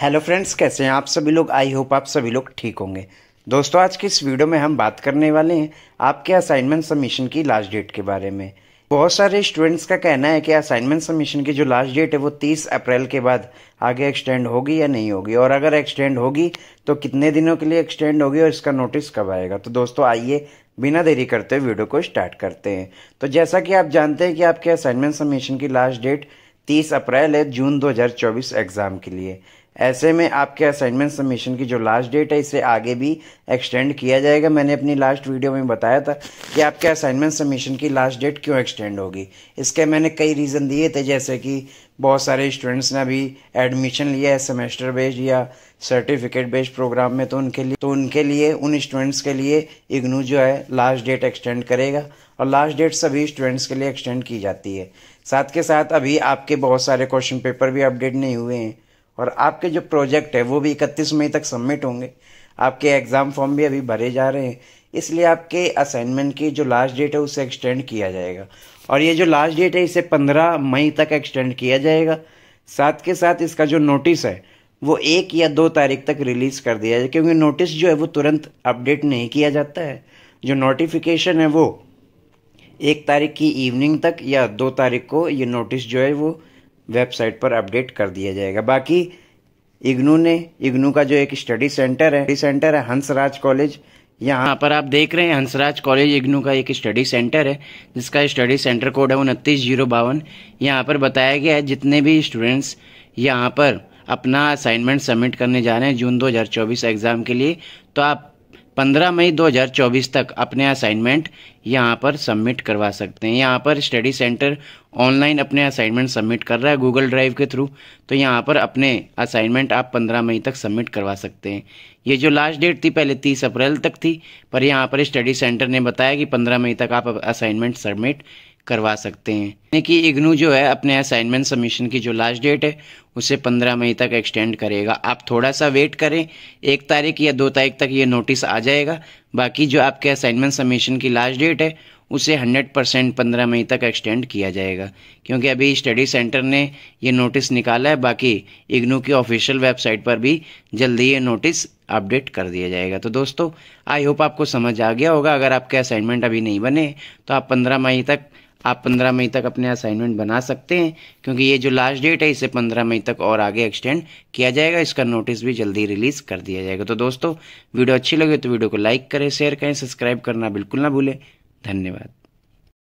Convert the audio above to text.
hello friends कैसे हैं आप सभी लोग आई होप आप सभी लोग ठीक होंगे दोस्तों आज की इस वीडियो में हम बात करने वाले हैं आपके असाइनमेंट सबमिशन की लास्ट डेट के बारे में बहुत सारे स्टूडेंट्स का कहना है कि असाइनमेंट सबमिशन की जो लास्ट डेट है वो 30 अप्रैल के बाद आगे एक्सटेंड होगी या नहीं होगी और अगर एक्सटेंड होगी तो कितने दिनों के लिए एक्सटेंड होगी और इसका नोटिस कब आएगा तो दोस्तों आइए बिना देरी करते हुए वीडियो को स्टार्ट करते हैं तो जैसा कि आप जानते हैं कि आपके असाइनमेंट सबमिशन की लास्ट डेट 30 अप्रैल है जून 2024 एग्ज़ाम के लिए ऐसे में आपके असाइनमेंट सबमिशन की जो लास्ट डेट है इसे आगे भी एक्सटेंड किया जाएगा मैंने अपनी लास्ट वीडियो में बताया था कि आपके असाइनमेंट सबमिशन की लास्ट डेट क्यों एक्सटेंड होगी इसके मैंने कई रीज़न दिए थे जैसे कि बहुत सारे स्टूडेंट्स ने अभी एडमिशन लिया है सेमेस्टर बेस्ड या सर्टिफिकेट बेस्ड प्रोग्राम में तो उनके लिए तो उनके लिए उन स्टूडेंट्स के लिए इग्नू जो है लास्ट डेट एक्सटेंड करेगा और लास्ट डेट सभी स्टूडेंट्स के लिए एक्सटेंड की जाती है साथ के साथ अभी आपके बहुत सारे क्वेश्चन पेपर भी अपडेट नहीं हुए हैं और आपके जो प्रोजेक्ट है वो भी इकतीस मई तक सबमिट होंगे आपके एग्ज़ाम फॉर्म भी अभी भरे जा रहे हैं इसलिए आपके असाइनमेंट की जो लास्ट डेट है उसे एक्सटेंड किया जाएगा और ये जो लास्ट डेट है इसे पंद्रह मई तक एक्सटेंड किया जाएगा साथ के साथ इसका जो नोटिस है वो एक या दो तारीख तक रिलीज़ कर दिया जाए क्योंकि नोटिस जो है वो तुरंत अपडेट नहीं किया जाता है जो नोटिफिकेशन है वो एक तारीख की इवनिंग तक या दो तारीख को ये नोटिस जो है वो वेबसाइट पर अपडेट कर दिया जाएगा बाकी इग्नू ने इग्नू का जो एक स्टडी सेंटर है स्टडी सेंटर है हंसराज कॉलेज यहाँ पर आप देख रहे हैं हंसराज कॉलेज इग्नू का एक स्टडी सेंटर है जिसका स्टडी सेंटर कोड है उनतीस जीरो बावन यहाँ पर बताया गया है जितने भी स्टूडेंट्स यहाँ पर अपना असाइनमेंट सबमिट करने जा रहे हैं जून 2024 एग्ज़ाम के लिए तो आप 15 मई 2024 तक अपने असाइनमेंट यहाँ पर सबमिट करवा सकते हैं यहाँ पर स्टडी सेंटर ऑनलाइन अपने असाइनमेंट सबमिट कर रहा है गूगल ड्राइव के थ्रू तो यहाँ पर अपने असाइनमेंट आप 15 मई तक सबमिट करवा सकते हैं ये जो लास्ट डेट थी पहले 30 अप्रैल तक थी पर यहाँ पर स्टडी सेंटर ने बताया कि 15 मई तक आप असाइनमेंट सबमिट करवा सकते हैं कि इग्नू जो है अपने असाइनमेंट सबमिशन की जो लास्ट डेट है उसे 15 मई तक एक्सटेंड करेगा आप थोड़ा सा वेट करें एक तारीख या दो तारीख तक ये नोटिस आ जाएगा बाकी जो आपके असाइनमेंट सबमिशन की लास्ट डेट है उसे 100 परसेंट पंद्रह मई तक एक्सटेंड किया जाएगा क्योंकि अभी स्टडी सेंटर ने ये नोटिस निकाला है बाकी इग्नू की ऑफिशियल वेबसाइट पर भी जल्दी ये नोटिस अपडेट कर दिया जाएगा तो दोस्तों आई होप आपको समझ आ गया होगा अगर आपके असाइनमेंट अभी नहीं बने तो आप पंद्रह मई तक आप पंद्रह मई तक अपने अपने असाइनमेंट बना सकते हैं क्योंकि ये जो लास्ट डेट है इसे पंद्रह मई तक और आगे एक्सटेंड किया जाएगा इसका नोटिस भी जल्दी रिलीज़ कर दिया जाएगा तो दोस्तों वीडियो अच्छी लगे तो वीडियो को लाइक करें शेयर करें सब्सक्राइब करना बिल्कुल ना भूलें धन्यवाद